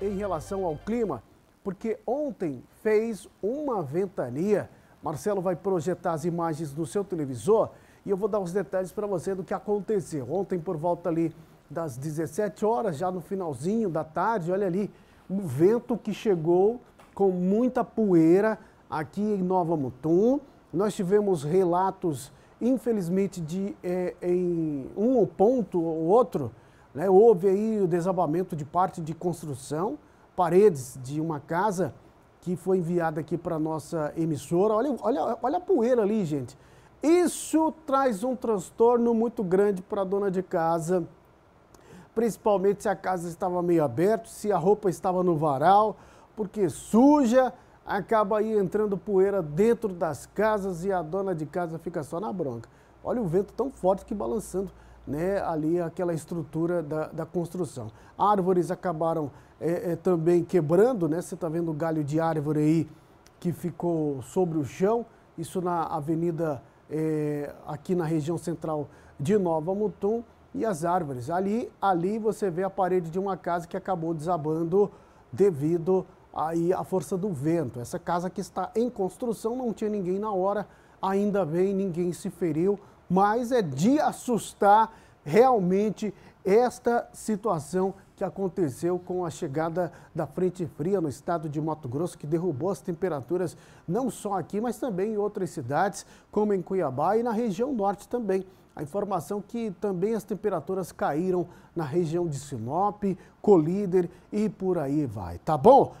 em relação ao clima, porque ontem fez uma ventania. Marcelo vai projetar as imagens no seu televisor e eu vou dar os detalhes para você do que aconteceu. Ontem, por volta ali das 17 horas, já no finalzinho da tarde, olha ali, um vento que chegou com muita poeira aqui em Nova Mutum. Nós tivemos relatos, infelizmente, de é, em um ponto ou outro né? Houve aí o desabamento de parte de construção, paredes de uma casa que foi enviada aqui para nossa emissora. Olha, olha, olha a poeira ali, gente. Isso traz um transtorno muito grande para a dona de casa, principalmente se a casa estava meio aberta, se a roupa estava no varal, porque suja, acaba aí entrando poeira dentro das casas e a dona de casa fica só na bronca. Olha o vento tão forte que balançando né, ali aquela estrutura da, da construção. Árvores acabaram é, é, também quebrando, né? Você está vendo o galho de árvore aí que ficou sobre o chão. Isso na avenida, é, aqui na região central de Nova Mutum. E as árvores. Ali, ali você vê a parede de uma casa que acabou desabando devido aí à força do vento. Essa casa que está em construção não tinha ninguém na hora Ainda bem, ninguém se feriu, mas é de assustar realmente esta situação que aconteceu com a chegada da frente fria no estado de Mato Grosso, que derrubou as temperaturas não só aqui, mas também em outras cidades, como em Cuiabá e na região norte também. A informação que também as temperaturas caíram na região de Sinop, Colíder e por aí vai, tá bom?